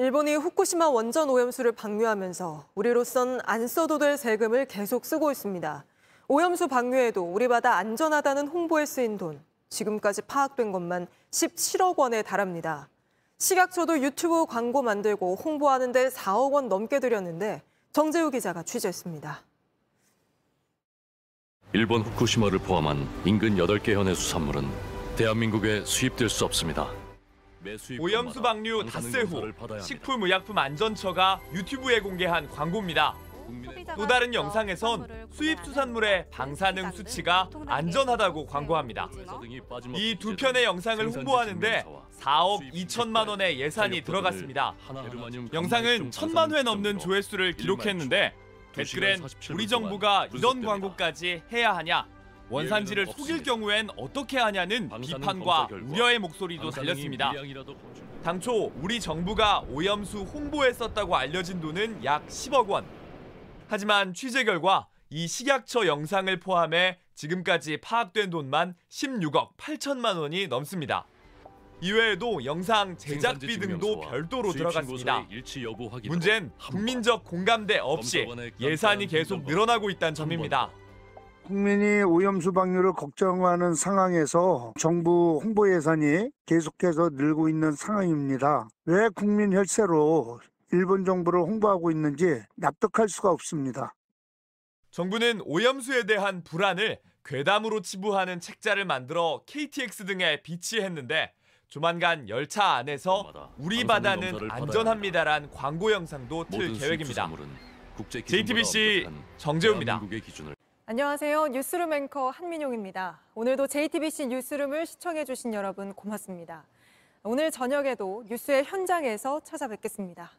일본이 후쿠시마 원전 오염수를 방류하면서 우리로선 안 써도 될 세금을 계속 쓰고 있습니다. 오염수 방류에도 우리 바다 안전하다는 홍보에 쓰인 돈, 지금까지 파악된 것만 17억 원에 달합니다. 시각초도 유튜브 광고 만들고 홍보하는 데 4억 원 넘게 들였는데 정재우 기자가 취재했습니다. 일본 후쿠시마를 포함한 인근 8개 현의 수산물은 대한민국에 수입될 수 없습니다. 오염수 방류 닷새 후 식품의약품안전처가 유튜브에 공개한 광고입니다. 또 다른 영상에선 수입 수산물의 방사능 수치가 안전하다고 광고합니다. 이 두 편의 영상을 홍보하는데 4억 2천만 원의 예산이 들어갔습니다. 영상은 천만 회 넘는 조회수를 기록했는데 댓글엔 우리 정부가 이런 광고까지 해야 하냐 예, 원산지를 속일 경우엔 어떻게 하냐는 비판과 우려의 목소리도 달렸습니다. 당초 우리 정부가 오염수 홍보에 썼다고 알려진 돈은 약 10억 원. 하지만 취재 결과 이 식약처 영상을 포함해 지금까지 파악된 돈만 16억 8천만 원이 넘습니다. 이외에도 영상 제작비 등도 별도로 들어갔습니다. 문제는 국민적 공감대 없이 예산이 계속 늘어나고 있다는 점입니다. 국민이 오염수 방류를 걱정하는 상황에서 정부 홍보 예산이 계속해서 늘고 있는 상황입니다. 왜 국민 혈세로 일본 정부를 홍보하고 있는지 납득할 수가 없습니다. 정부는 오염수에 대한 불안을 괴담으로 치부하는 책자를 만들어 KTX 등에 비치했는데 조만간 열차 안에서 우리 바다는 안전합니다란 광고 영상도 틀 계획입니다. JTBC 정재우입니다. 안녕하세요. 뉴스룸 앵커 한민용입니다. 오늘도 JTBC 뉴스룸을 시청해주신 여러분 고맙습니다. 오늘 저녁에도 뉴스의 현장에서 찾아뵙겠습니다.